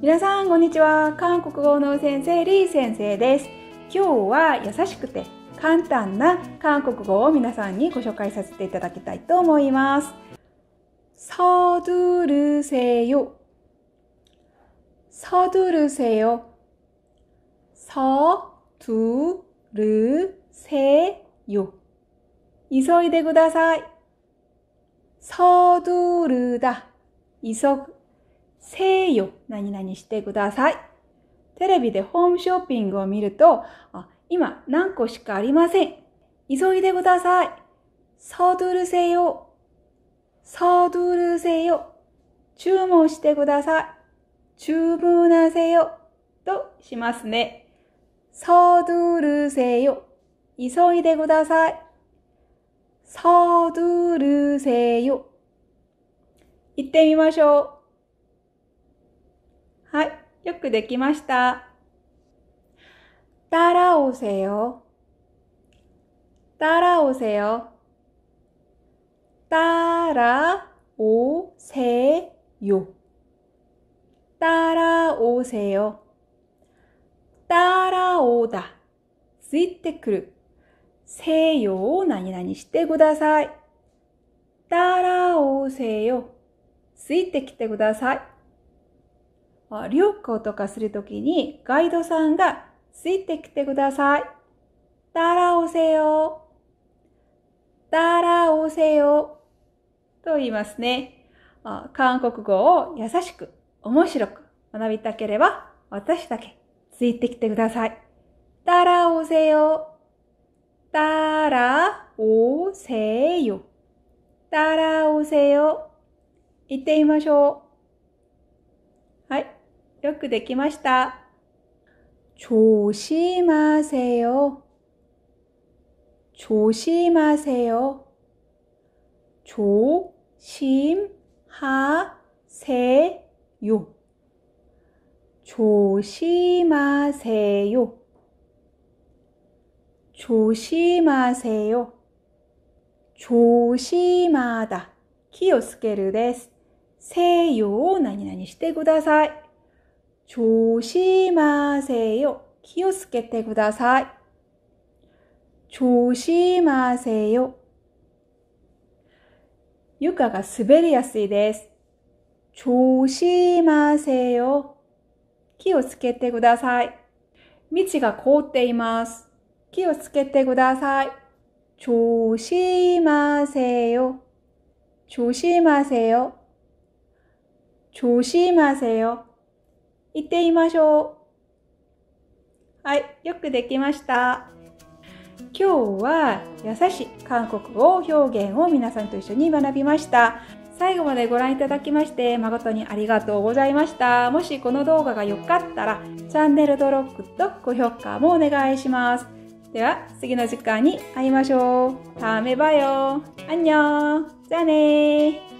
皆さんこんにちは韓国語の先生李ー先生です今日は優しくて簡単な韓国語を皆さんにご紹介させていただきたいと思います서두르세요서두르세요서どるせよ。急いでください。서두르 다。 急ぐ。せよ何々してください。テレビでホームショッピングを見ると、あ今何個しかありません。急いでください。サードルせよ。サードルせよ。注文してください。注文なせよ。としますね。サードルせよ。急いでください。サードルせよ。行ってみましょう。はい、よくできました。따라오세 요。 따라오세 요。 따라오세 요。 따라오세 요。 따라오 다。 ついてくる。せよを何々してください。따라오세 요。 ついてきてください。旅行とかするときにガイドさんがついてきてください。たらおせよ。たらおせよ。と言いますね。韓国語を優しく、面白く学びたければ、私だけついてきてください。たらおせよ。たらおせよ。たらおせよ。行ってみましょう。はい。 よくできました。조심하세 요。 조심하세 요。 조심하세 요。 조심하세 요。 조심하세요. 조심하다. 気をつけるです。せよを何々してください。조ませ세요気をつけてください。조심하세 요。 床が滑りやすいです。조ませ세 요。 気をつけてください。道が凍っています。気をつけてください。조심하세 요。 조심하세 요。 조심하세 요。 行ってみましょう。はい、よくできました。今日は優しい韓国語表現を皆さんと一緒に学びました。最後までご覧いただきまして誠にありがとうございました。もしこの動画が良かったらチャンネル登録と高評価もお願いします。では次の時間に会いましょう。ためばよ。あんにょ。じゃあね